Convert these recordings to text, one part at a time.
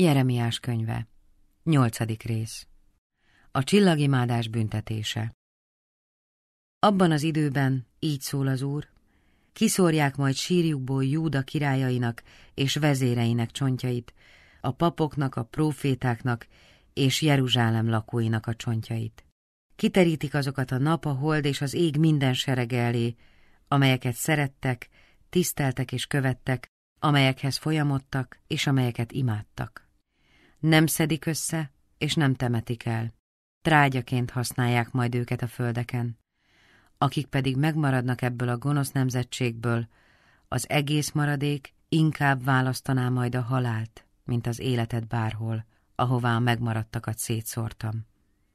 Jeremiás könyve. Nyolcadik rész. A csillagimádás büntetése. Abban az időben, így szól az Úr, kiszórják majd sírjukból Júda királyainak és vezéreinek csontjait, a papoknak, a profétáknak és Jeruzsálem lakóinak a csontjait. Kiterítik azokat a nap, a hold és az ég minden serege elé, amelyeket szerettek, tiszteltek és követtek, amelyekhez folyamodtak és amelyeket imádtak. Nem szedik össze, és nem temetik el. Trágyaként használják majd őket a földeken. Akik pedig megmaradnak ebből a gonosz nemzetségből, az egész maradék inkább választaná majd a halált, mint az életet bárhol, ahová a megmaradtakat szétszórtam.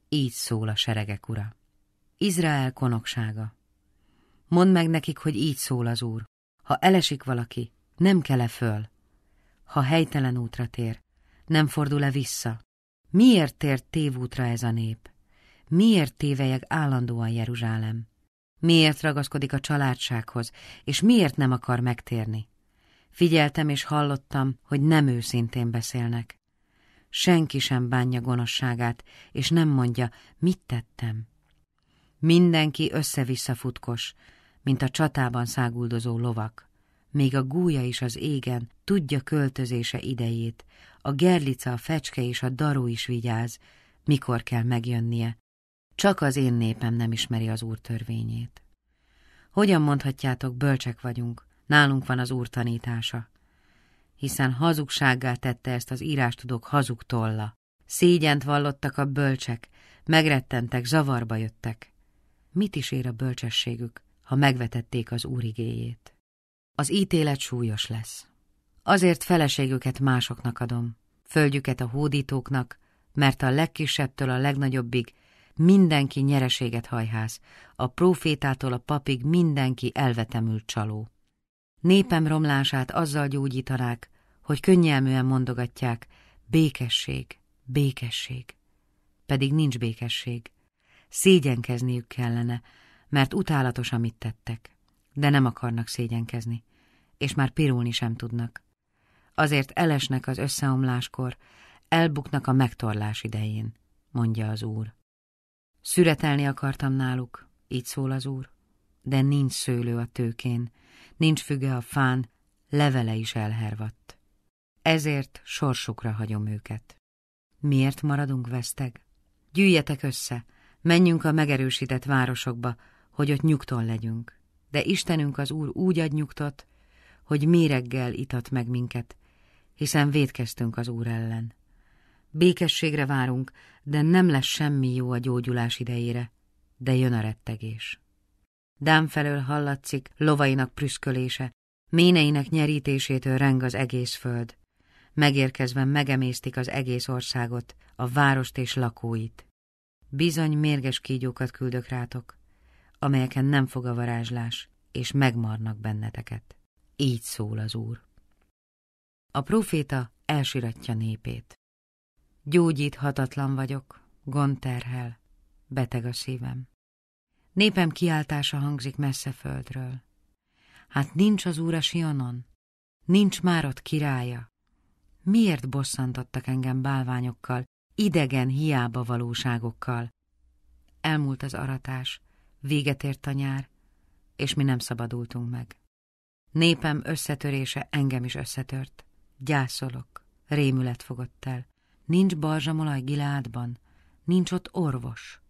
Így szól a seregek ura. Izrael konoksága. Mondd meg nekik, hogy így szól az úr. Ha elesik valaki, nem kele föl. Ha helytelen útra tér, nem fordul-e vissza? Miért tért tévútra ez a nép? Miért tévejeg állandóan Jeruzsálem? Miért ragaszkodik a családsághoz, és miért nem akar megtérni? Figyeltem és hallottam, hogy nem őszintén beszélnek. Senki sem bánja gonoszságát, és nem mondja, mit tettem. Mindenki össze-vissza futkos, mint a csatában száguldozó lovak még a gúja is az égen, tudja költözése idejét, a gerlica, a fecske és a daru is vigyáz, mikor kell megjönnie. Csak az én népem nem ismeri az úr törvényét. Hogyan mondhatjátok, bölcsek vagyunk, nálunk van az úr tanítása? Hiszen hazugsággá tette ezt az írástudók hazug tolla. Szégyent vallottak a bölcsek, megrettentek, zavarba jöttek. Mit is ér a bölcsességük, ha megvetették az úr igéjét? Az ítélet súlyos lesz. Azért feleségüket másoknak adom, földjüket a hódítóknak, mert a legkisebbtől a legnagyobbig mindenki nyereséget hajház, a profétától a papig mindenki elvetemült csaló. Népem romlását azzal gyógyítanák, hogy könnyelműen mondogatják, békesség, békesség. Pedig nincs békesség. Szégyenkezniük kellene, mert utálatos, amit tettek de nem akarnak szégyenkezni, és már pirulni sem tudnak. Azért elesnek az összeomláskor, elbuknak a megtorlás idején, mondja az úr. Szüretelni akartam náluk, így szól az úr, de nincs szőlő a tőkén, nincs füge a fán, levele is elhervadt. Ezért sorsukra hagyom őket. Miért maradunk veszteg? Gyűjjetek össze, menjünk a megerősített városokba, hogy ott nyugton legyünk de Istenünk az Úr úgy ad nyugtat, hogy méreggel itat meg minket, hiszen védkeztünk az Úr ellen. Békességre várunk, de nem lesz semmi jó a gyógyulás idejére, de jön a rettegés. Dám felől hallatszik lovainak prüszkölése, méneinek nyerítésétől reng az egész föld. Megérkezve megemésztik az egész országot, a várost és lakóit. Bizony mérges kígyókat küldök rátok, amelyeken nem fog a varázslás, és megmarnak benneteket. Így szól az Úr. A proféta elsiratja népét. Gyógyíthatatlan vagyok, gond terhel, beteg a szívem. Népem kiáltása hangzik messze földről. Hát nincs az úr a Sionon, nincs már ott királya. Miért bosszantottak engem bálványokkal, idegen hiába valóságokkal? Elmúlt az aratás, Véget ért a nyár, és mi nem szabadultunk meg. Népem összetörése engem is összetört. Gyászolok, rémület fogott el. Nincs balzsamolaj Giládban, nincs ott orvos.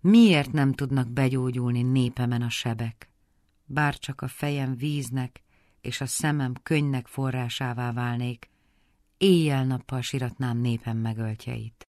Miért nem tudnak begyógyulni népemen a sebek? Bár csak a fejem víznek és a szemem könynek forrásává válnék, éjjel-nappal siratnám népem megöltjeit.